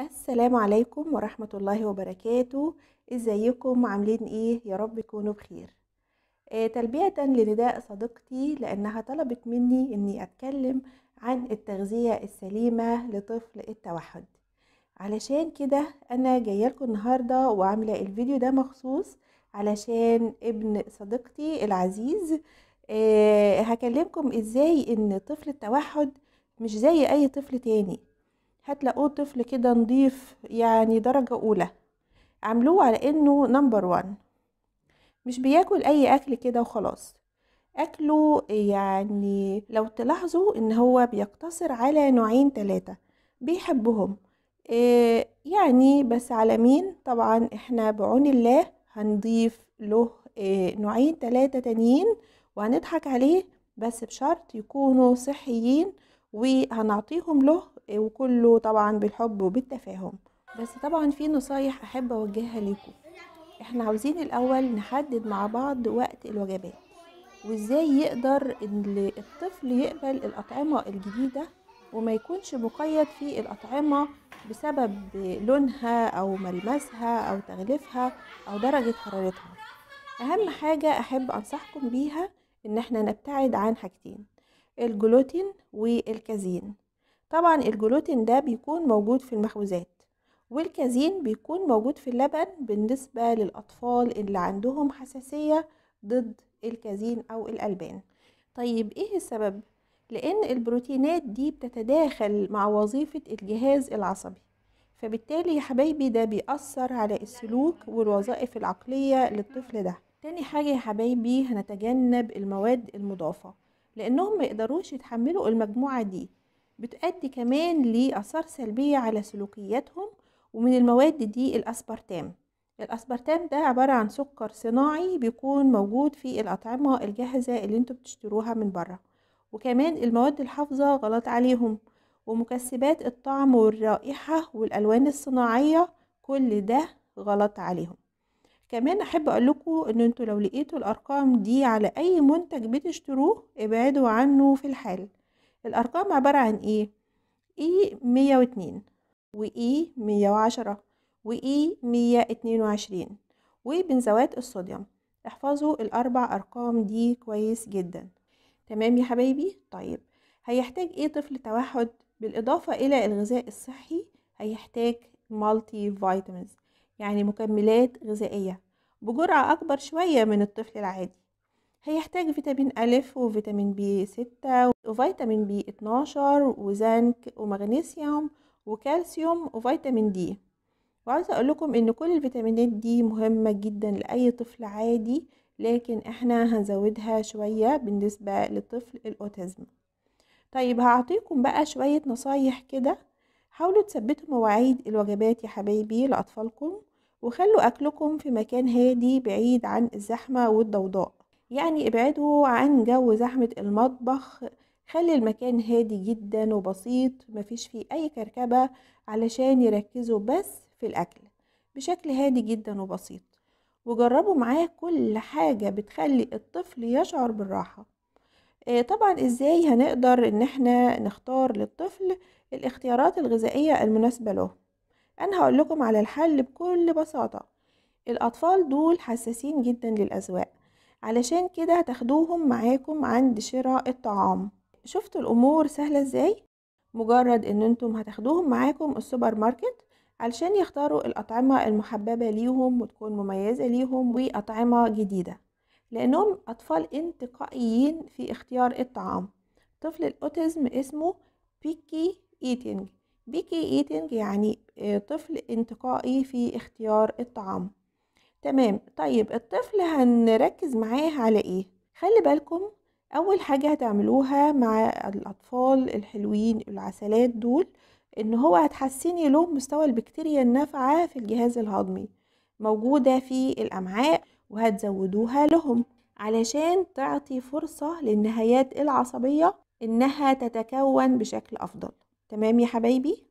السلام عليكم ورحمة الله وبركاته ازيكم عاملين ايه يا رب تكونوا بخير آه تلبية لنداء صديقتي لانها طلبت مني اني اتكلم عن التغذية السليمة لطفل التوحد علشان كده انا جايه لكم النهارده وعامله الفيديو ده مخصوص علشان ابن صديقتي العزيز آه هكلمكم ازاي ان طفل التوحد مش زي اي طفل تاني هتلاقوه طفل كده نضيف يعني درجة أولى عاملوه على إنه نمبر وان مش بياكل أي أكل كده وخلاص أكله يعني لو تلاحظوا إن هو بيقتصر على نوعين تلاتة بيحبهم إيه يعني بس على مين طبعا إحنا بعون الله هنضيف له إيه نوعين تلاتة تانيين وهنضحك عليه بس بشرط يكونوا صحيين وهنعطيهم له وكله طبعا بالحب وبالتفاهم بس طبعا في نصايح احب اوجهها ليكم احنا عاوزين الاول نحدد مع بعض وقت الوجبات وازاي يقدر الطفل يقبل الاطعمه الجديده وما يكونش مقيد في الاطعمه بسبب لونها او ملمسها او تغليفها او درجه حرارتها اهم حاجه احب انصحكم بيها ان احنا نبتعد عن حاجتين الجلوتين والكازين طبعا الجلوتين ده بيكون موجود في المخبوزات والكازين بيكون موجود في اللبن بالنسبة للأطفال اللي عندهم حساسية ضد الكازين أو الألبان طيب إيه السبب؟ لأن البروتينات دي بتتداخل مع وظيفة الجهاز العصبي فبالتالي يا حبايبي ده بيأثر على السلوك والوظائف العقلية للطفل ده تاني حاجة يا حبايبي هنتجنب المواد المضافة لأنهم ميقدروش يتحملوا المجموعة دي بتؤدي كمان لآثار سلبية على سلوكياتهم ومن المواد دي الأسبرتام الأسبرتام ده عبارة عن سكر صناعي بيكون موجود في الأطعمة الجاهزة اللي انتوا بتشتروها من بره وكمان المواد الحافظة غلط عليهم ومكسبات الطعم والرائحة والألوان الصناعية كل ده غلط عليهم كمان أحب أقول لكم إن أنتوا لو لقيتوا الأرقام دي على أي منتج بتشتروه ابعدوا عنه في الحال الأرقام عبارة عن إيه؟ إي e مية واتنين وإي e مية وعشرة وإي e مية اتنين وعشرين وبنزوات الصوديوم احفظوا الأربع أرقام دي كويس جدا تمام يا حبايبي؟ طيب هيحتاج إيه طفل توحد؟ بالإضافة إلى الغذاء الصحي هيحتاج مالتي فيتامينز يعني مكملات غذائية بجرعة أكبر شوية من الطفل العادي هيحتاج فيتامين ألف وفيتامين بي ستة وفيتامين بي اتناشر وزنك ومغنيسيوم وكالسيوم وفيتامين دي وعايزة أقولكم إن كل الفيتامينات دي مهمة جدا لأي طفل عادي لكن احنا هنزودها شوية بالنسبة للطفل الأوتيزم طيب هعطيكم بقى شوية نصايح كده حاولوا تثبتوا مواعيد الوجبات يا حبايبي لأطفالكم وخلوا أكلكم في مكان هادي بعيد عن الزحمة والضوضاء يعني ابعده عن جو زحمة المطبخ خلي المكان هادي جدا وبسيط مفيش فيه أي كركبة علشان يركزوا بس في الأكل بشكل هادي جدا وبسيط وجربوا معاه كل حاجة بتخلي الطفل يشعر بالراحة آه، طبعا ازاي هنقدر ان احنا نختار للطفل الاختيارات الغذائية المناسبة له انا هقول لكم على الحل بكل بساطة الاطفال دول حساسين جدا للاذواق علشان كده هتاخدوهم معاكم عند شراء الطعام شفتوا الامور سهله ازاي مجرد ان انتم هتاخدوهم معاكم السوبر ماركت علشان يختاروا الاطعمه المحببه ليهم وتكون مميزه ليهم واطعمه جديده لانهم اطفال انتقائيين في اختيار الطعام طفل الاوتيزم اسمه بيكي ايتينج بيكي ايتينج يعني آه، طفل انتقائي في اختيار الطعام تمام طيب الطفل هنركز معاه على ايه خلي بالكم اول حاجة هتعملوها مع الاطفال الحلوين العسلات دول ان هو هتحسني لهم مستوى البكتيريا النافعة في الجهاز الهضمي موجودة في الامعاء وهتزودوها لهم علشان تعطي فرصة للنهايات العصبية انها تتكون بشكل افضل تمام يا حبايبي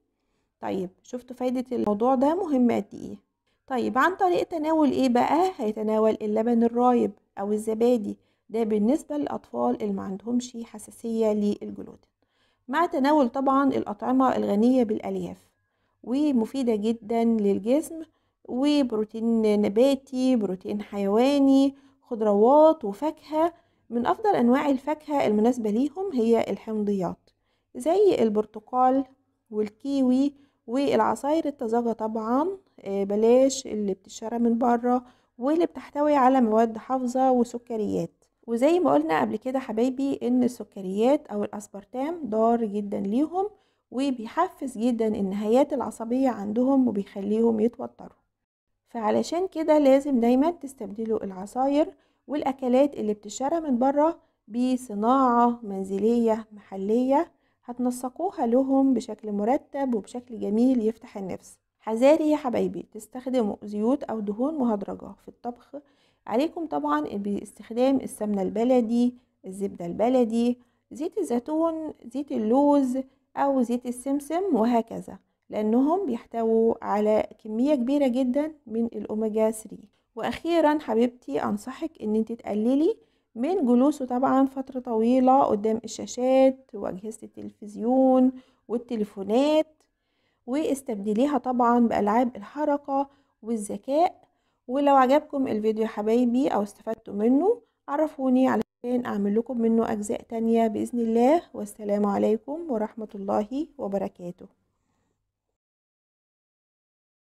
طيب شفتوا فايدة الموضوع ده مهم قد ايه طيب عن طريق تناول ايه بقى هيتناول اللبن الرايب او الزبادي ده بالنسبة للأطفال اللي ما عندهمش حساسية للجلوتين مع تناول طبعا الأطعمة الغنية بالألياف ومفيدة جدا للجسم وبروتين نباتي بروتين حيواني خضروات وفاكهة من أفضل أنواع الفاكهة المناسبة ليهم هي الحمضيات زي البرتقال والكيوي والعصاير الطازجة طبعا آه، بلاش اللي بتشترى من بره واللي بتحتوي على مواد حافظة وسكريات وزي ما قلنا قبل كده حبايبي ان السكريات او الاسبرتام ضار جدا ليهم وبيحفز جدا النهايات العصبية عندهم وبيخليهم يتوتروا فعلشان كده لازم دايما تستبدلوا العصاير والاكلات اللي بتشترى من بره بصناعة منزلية محلية هتنسقوها لهم بشكل مرتب وبشكل جميل يفتح النفس حذاري يا حبايبي تستخدموا زيوت أو دهون مهدرجة في الطبخ عليكم طبعا باستخدام السمنة البلدي الزبدة البلدي زيت الزيتون زيت اللوز أو زيت السمسم وهكذا لأنهم بيحتووا على كمية كبيرة جدا من الأوميجا 3 وأخيرا حبيبتي أنصحك إن أنت تقللي من جلوسه طبعا فترة طويلة قدام الشاشات وأجهزة التلفزيون والتليفونات واستبدليها طبعا بألعاب الحركة والذكاء ولو عجبكم الفيديو يا حبايبي أو استفدتوا منه عرفوني علشان أعمل لكم منه أجزاء تانية بإذن الله والسلام عليكم ورحمة الله وبركاته